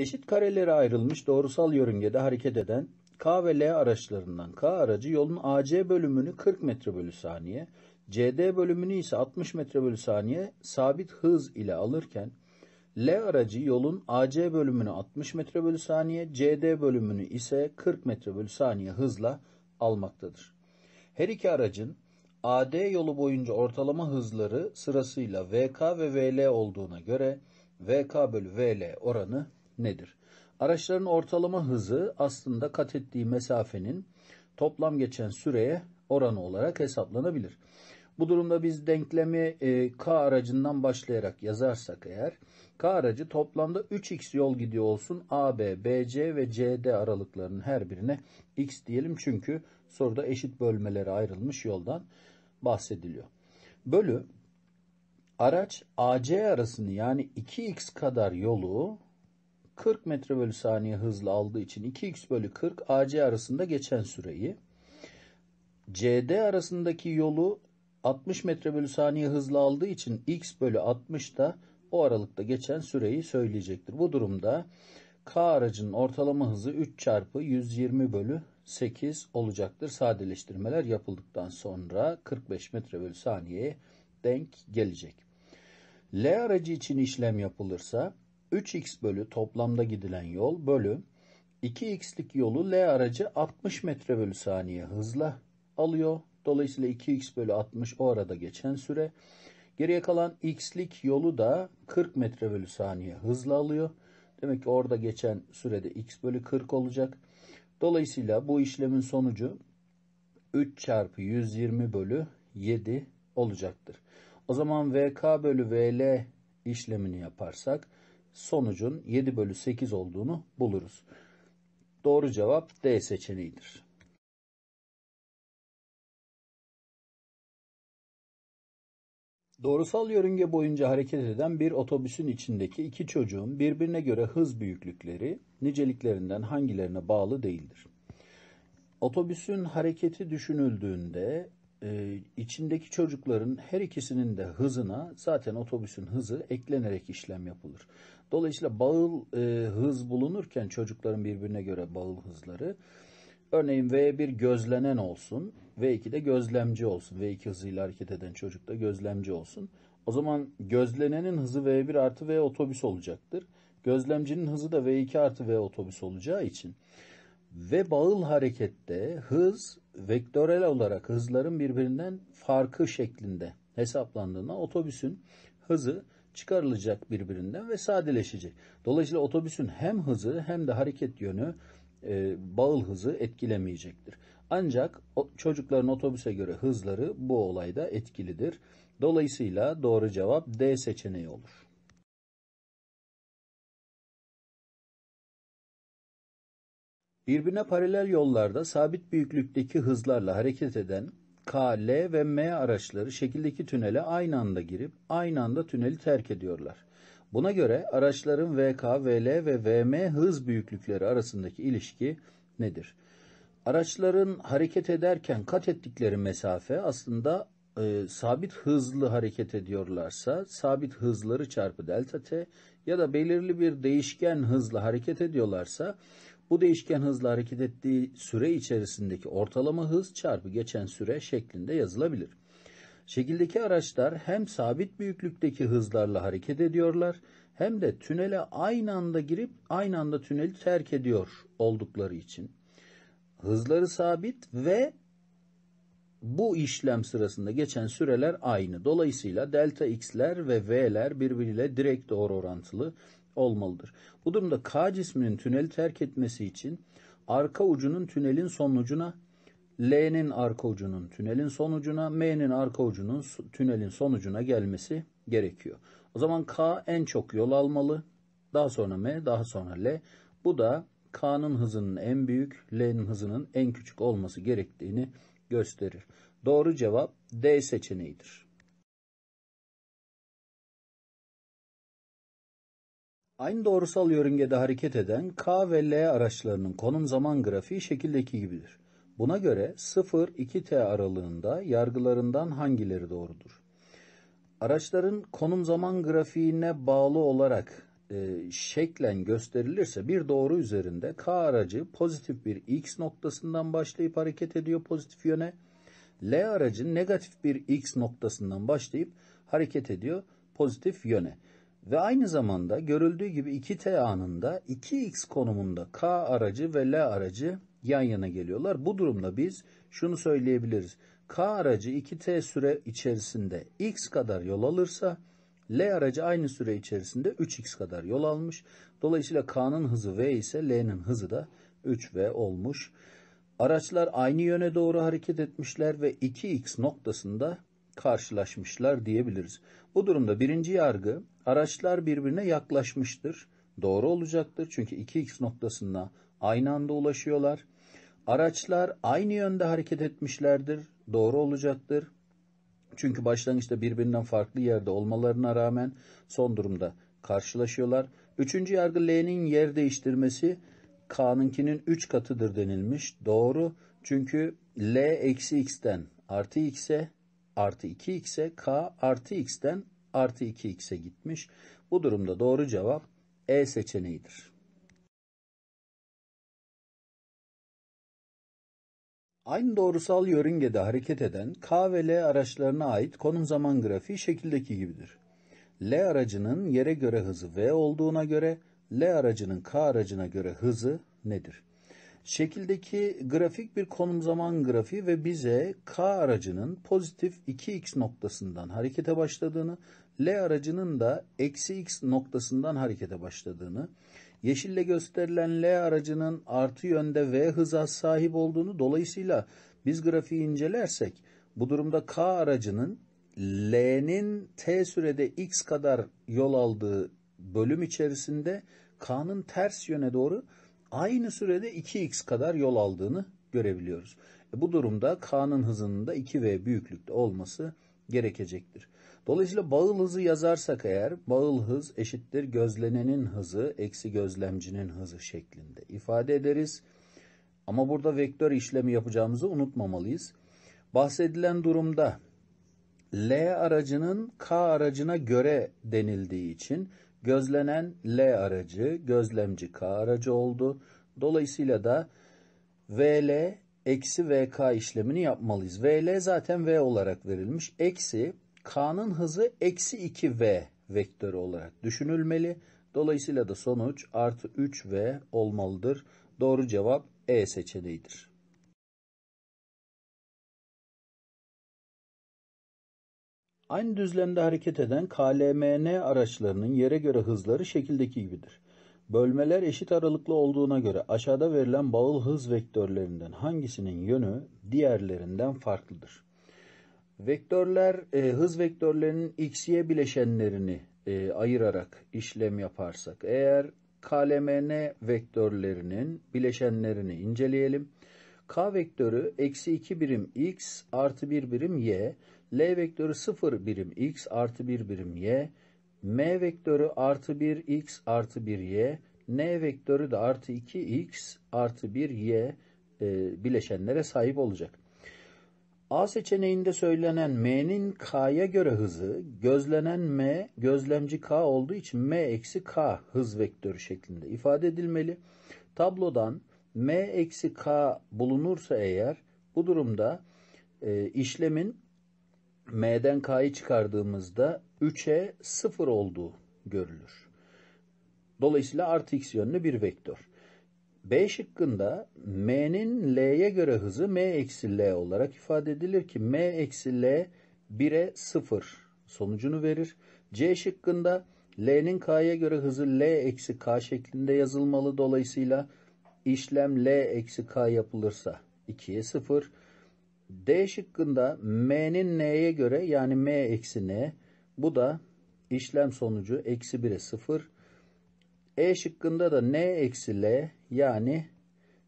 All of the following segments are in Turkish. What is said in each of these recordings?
Eşit karelere ayrılmış doğrusal yörüngede hareket eden K ve L araçlarından K aracı yolun AC bölümünü 40 metre bölü saniye, CD bölümünü ise 60 metre bölü saniye sabit hız ile alırken L aracı yolun AC bölümünü 60 metre bölü saniye, CD bölümünü ise 40 metre bölü saniye hızla almaktadır. Her iki aracın AD yolu boyunca ortalama hızları sırasıyla VK ve VL olduğuna göre VK bölü VL oranı nedir? Araçların ortalama hızı aslında kat ettiği mesafenin toplam geçen süreye oranı olarak hesaplanabilir. Bu durumda biz denklemi e, K aracından başlayarak yazarsak eğer K aracı toplamda 3x yol gidiyor olsun AB, BC ve CD aralıklarının her birine x diyelim çünkü soruda eşit bölmelere ayrılmış yoldan bahsediliyor. Bölü araç AC arasını yani 2x kadar yolu 40 metre bölü saniye hızla aldığı için 2x bölü 40 AC arasında geçen süreyi CD arasındaki yolu 60 metre bölü saniye hızla aldığı için x bölü 60 da o aralıkta geçen süreyi söyleyecektir. Bu durumda K aracının ortalama hızı 3 çarpı 120 bölü 8 olacaktır. Sadeleştirmeler yapıldıktan sonra 45 metre bölü saniyeye denk gelecek. L aracı için işlem yapılırsa 3x bölü toplamda gidilen yol bölü 2x'lik yolu L aracı 60 metre bölü saniye hızla alıyor. Dolayısıyla 2x bölü 60 o arada geçen süre. Geriye kalan x'lik yolu da 40 metre bölü saniye hızla alıyor. Demek ki orada geçen sürede x bölü 40 olacak. Dolayısıyla bu işlemin sonucu 3 çarpı 120 bölü 7 olacaktır. O zaman VK bölü VL işlemini yaparsak sonucun 7 bölü 8 olduğunu buluruz. Doğru cevap D seçeneğidir. Doğrusal yörünge boyunca hareket eden bir otobüsün içindeki iki çocuğun birbirine göre hız büyüklükleri niceliklerinden hangilerine bağlı değildir. Otobüsün hareketi düşünüldüğünde e, içindeki çocukların her ikisinin de hızına zaten otobüsün hızı eklenerek işlem yapılır. Dolayısıyla bağıl e, hız bulunurken çocukların birbirine göre bağıl hızları örneğin V1 gözlenen olsun, V2 de gözlemci olsun. V2 hızıyla hareket eden çocuk da gözlemci olsun. O zaman gözlenenin hızı V1 artı V otobüs olacaktır. Gözlemcinin hızı da V2 artı V otobüs olacağı için ve bağıl harekette hız vektörel olarak hızların birbirinden farkı şeklinde hesaplandığına otobüsün hızı çıkarılacak birbirinden ve sadeleşecek. Dolayısıyla otobüsün hem hızı hem de hareket yönü e, bağıl hızı etkilemeyecektir. Ancak o, çocukların otobüse göre hızları bu olayda etkilidir. Dolayısıyla doğru cevap D seçeneği olur. Birbirine paralel yollarda sabit büyüklükteki hızlarla hareket eden K, L ve M araçları şekildeki tünele aynı anda girip aynı anda tüneli terk ediyorlar. Buna göre araçların VK, VL ve VM hız büyüklükleri arasındaki ilişki nedir? Araçların hareket ederken kat ettikleri mesafe aslında e, sabit hızlı hareket ediyorlarsa sabit hızları çarpı delta t ya da belirli bir değişken hızla hareket ediyorlarsa bu değişken hızla hareket ettiği süre içerisindeki ortalama hız çarpı geçen süre şeklinde yazılabilir. Şekildeki araçlar hem sabit büyüklükteki hızlarla hareket ediyorlar hem de tünele aynı anda girip aynı anda tüneli terk ediyor oldukları için. Hızları sabit ve bu işlem sırasında geçen süreler aynı. Dolayısıyla delta x'ler ve v'ler birbiriyle direkt doğru orantılı olmalıdır. Bu durumda K cisminin tüneli terk etmesi için arka ucunun tünelin son ucuna L'nin arka ucunun tünelin son ucuna M'nin arka ucunun tünelin son ucuna gelmesi gerekiyor. O zaman K en çok yol almalı. Daha sonra M, daha sonra L. Bu da K'nın hızının en büyük, L'nin hızının en küçük olması gerektiğini gösterir. Doğru cevap D seçeneğidir. Aynı doğrusal yörüngede hareket eden K ve L araçlarının konum zaman grafiği şekildeki gibidir. Buna göre 0-2T aralığında yargılarından hangileri doğrudur? Araçların konum zaman grafiğine bağlı olarak e, şeklen gösterilirse bir doğru üzerinde K aracı pozitif bir X noktasından başlayıp hareket ediyor pozitif yöne. L aracı negatif bir X noktasından başlayıp hareket ediyor pozitif yöne ve aynı zamanda görüldüğü gibi 2T anında 2X konumunda K aracı ve L aracı yan yana geliyorlar. Bu durumda biz şunu söyleyebiliriz. K aracı 2T süre içerisinde X kadar yol alırsa L aracı aynı süre içerisinde 3X kadar yol almış. Dolayısıyla K'nın hızı V ise L'nin hızı da 3V olmuş. Araçlar aynı yöne doğru hareket etmişler ve 2X noktasında karşılaşmışlar diyebiliriz. Bu durumda birinci yargı araçlar birbirine yaklaşmıştır. Doğru olacaktır çünkü 2x noktasına aynı anda ulaşıyorlar. Araçlar aynı yönde hareket etmişlerdir. Doğru olacaktır. Çünkü başlangıçta birbirinden farklı yerde olmalarına rağmen son durumda karşılaşıyorlar. Üçüncü yargı L'nin yer değiştirmesi K'nınkinin 3 katıdır denilmiş. Doğru çünkü L eksi x'ten artı x'e artı 2x'e k artı x'ten artı 2x'e gitmiş. Bu durumda doğru cevap E seçeneğidir. Aynı doğrusal yörüngede hareket eden K ve L araçlarına ait konum zaman grafiği şekildeki gibidir. L aracının yere göre hızı V olduğuna göre L aracının K aracına göre hızı nedir? Şekildeki grafik bir konum zaman grafiği ve bize K aracının pozitif 2x noktasından harekete başladığını, L aracının da eksi x noktasından harekete başladığını, yeşille gösterilen L aracının artı yönde V hıza sahip olduğunu dolayısıyla biz grafiği incelersek bu durumda K aracının L'nin t sürede x kadar yol aldığı bölüm içerisinde K'nın ters yöne doğru aynı sürede 2x kadar yol aldığını görebiliyoruz. E bu durumda K'nın hızının da 2v büyüklükte olması gerekecektir. Dolayısıyla bağıl hızı yazarsak eğer bağıl hız eşittir gözlenenin hızı eksi gözlemcinin hızı şeklinde ifade ederiz. Ama burada vektör işlemi yapacağımızı unutmamalıyız. Bahsedilen durumda L aracının K aracına göre denildiği için Gözlenen L aracı gözlemci K aracı oldu. Dolayısıyla da VL eksi VK işlemini yapmalıyız. VL zaten V olarak verilmiş. Eksi K'nın hızı eksi 2V vektörü olarak düşünülmeli. Dolayısıyla da sonuç artı 3V olmalıdır. Doğru cevap E seçeneğidir. Aynı düzlemde hareket eden KLMN araçlarının yere göre hızları şekildeki gibidir. Bölmeler eşit aralıklı olduğuna göre aşağıda verilen bağıl hız vektörlerinden hangisinin yönü diğerlerinden farklıdır? Vektörler e, hız vektörlerinin x'ye bileşenlerini e, ayırarak işlem yaparsak eğer KLMN vektörlerinin bileşenlerini inceleyelim. K vektörü eksi 2 birim x artı 1 birim y. L vektörü 0 birim x artı 1 birim y. M vektörü artı 1 x artı 1 y. N vektörü de artı 2 x artı 1 y e, bileşenlere sahip olacak. A seçeneğinde söylenen M'nin K'ya göre hızı gözlenen M gözlemci K olduğu için M eksi K hız vektörü şeklinde ifade edilmeli. Tablodan m eksi k bulunursa eğer bu durumda e, işlemin m'den k'yı çıkardığımızda 3'e 0 olduğu görülür. Dolayısıyla artı x yönlü bir vektör. B şıkkında m'nin l'ye göre hızı m eksi l olarak ifade edilir ki m eksi l 1'e 0 sonucunu verir. C şıkkında l'nin k'ya göre hızı l eksi k şeklinde yazılmalı. Dolayısıyla işlem L eksi K yapılırsa 2'ye 0. D şıkkında M'nin N'ye göre yani M eksi N bu da işlem sonucu eksi 1'e 0. E şıkkında da N eksi L yani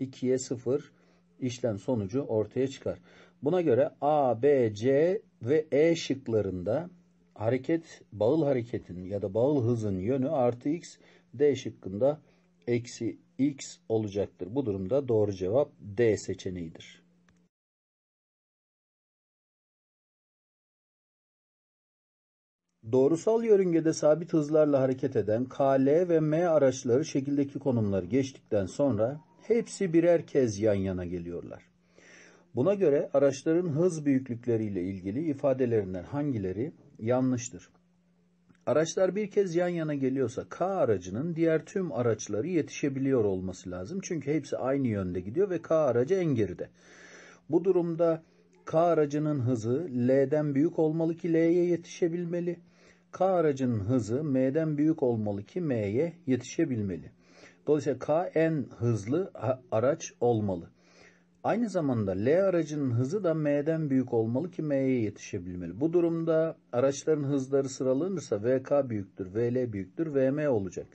2'ye 0 işlem sonucu ortaya çıkar. Buna göre A, B, C ve E şıklarında hareket bağıl hareketin ya da bağıl hızın yönü artı x D şıkkında eksi x olacaktır. Bu durumda doğru cevap D seçeneğidir. Doğrusal yörüngede sabit hızlarla hareket eden KL ve M araçları şekildeki konumları geçtikten sonra hepsi birer kez yan yana geliyorlar. Buna göre araçların hız büyüklükleriyle ilgili ifadelerinden hangileri yanlıştır? Araçlar bir kez yan yana geliyorsa K aracının diğer tüm araçları yetişebiliyor olması lazım. Çünkü hepsi aynı yönde gidiyor ve K aracı en geride. Bu durumda K aracının hızı L'den büyük olmalı ki L'ye yetişebilmeli. K aracının hızı M'den büyük olmalı ki M'ye yetişebilmeli. Dolayısıyla K en hızlı araç olmalı. Aynı zamanda L aracının hızı da M'den büyük olmalı ki M'ye yetişebilmeli. Bu durumda araçların hızları sıralanırsa VK büyüktür, VL büyüktür, VM olacak.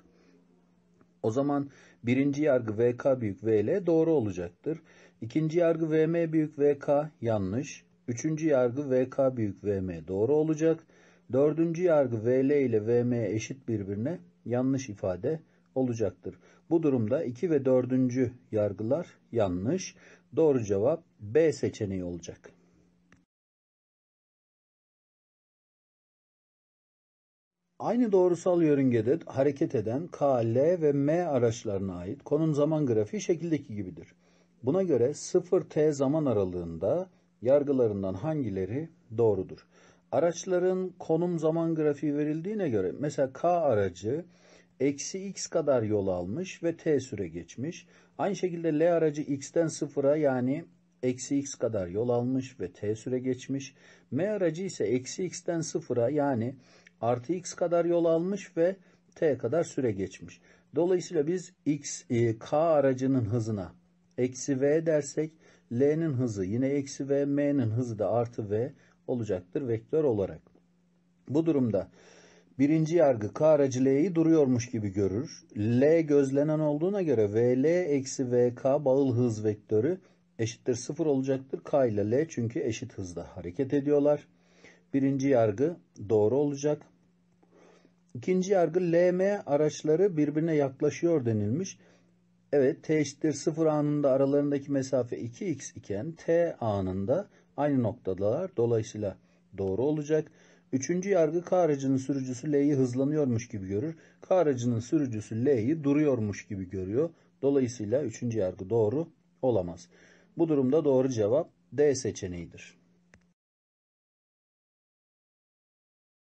O zaman birinci yargı VK büyük VL doğru olacaktır. İkinci yargı VM büyük VK yanlış. Üçüncü yargı VK büyük VM doğru olacak. Dördüncü yargı VL ile VM eşit birbirine yanlış ifade olacaktır. Bu durumda 2 ve 4. yargılar yanlış. Doğru cevap B seçeneği olacak. Aynı doğrusal yörüngede hareket eden K, L ve M araçlarına ait konum zaman grafiği şekildeki gibidir. Buna göre 0T zaman aralığında yargılarından hangileri doğrudur? Araçların konum zaman grafiği verildiğine göre mesela K aracı eksi x kadar yol almış ve t süre geçmiş. Aynı şekilde L aracı x'ten sıfıra yani eksi x kadar yol almış ve t süre geçmiş. M aracı ise eksi x'ten sıfıra yani artı x kadar yol almış ve t kadar süre geçmiş. Dolayısıyla biz x, e, k aracının hızına eksi v dersek L'nin hızı yine eksi v, M'nin hızı da artı v olacaktır vektör olarak. Bu durumda Birinci yargı K aracı L'yi duruyormuş gibi görür. L gözlenen olduğuna göre VL eksi VK bağıl hız vektörü eşittir sıfır olacaktır. K ile L çünkü eşit hızda hareket ediyorlar. Birinci yargı doğru olacak. İkinci yargı LM araçları birbirine yaklaşıyor denilmiş. Evet T eşittir sıfır anında aralarındaki mesafe 2x iken T anında aynı noktadalar. Dolayısıyla doğru olacak. Üçüncü yargı K aracının sürücüsü L'yi hızlanıyormuş gibi görür. K aracının sürücüsü L'yi duruyormuş gibi görüyor. Dolayısıyla üçüncü yargı doğru olamaz. Bu durumda doğru cevap D seçeneğidir.